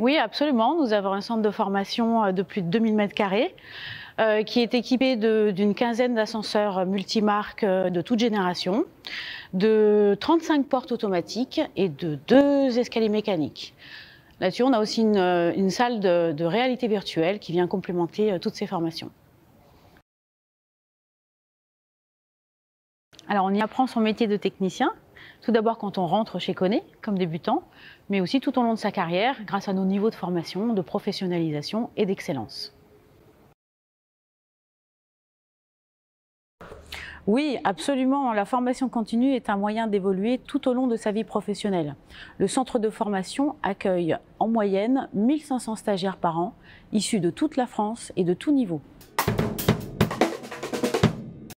Oui, absolument. Nous avons un centre de formation euh, de plus de 2000 mètres carrés. Euh, qui est équipé d'une quinzaine d'ascenseurs multimarques euh, de toute générations, de 35 portes automatiques et de deux escaliers mécaniques. Là-dessus, on a aussi une, salle de, réalité virtuelle qui vient complémenter toutes ces formations. Alors, on y apprend son métier de technicien, tout d'abord quand on rentre chez Coné comme débutant, mais aussi tout au long de sa carrière grâce à nos niveaux de formation, de professionnalisation et d'excellence. Oui, absolument. La formation continue est un moyen d'évoluer tout au long de sa vie professionnelle. Le centre de formation accueille en moyenne 1500 stagiaires par an, issus de toute la France et de tout niveau.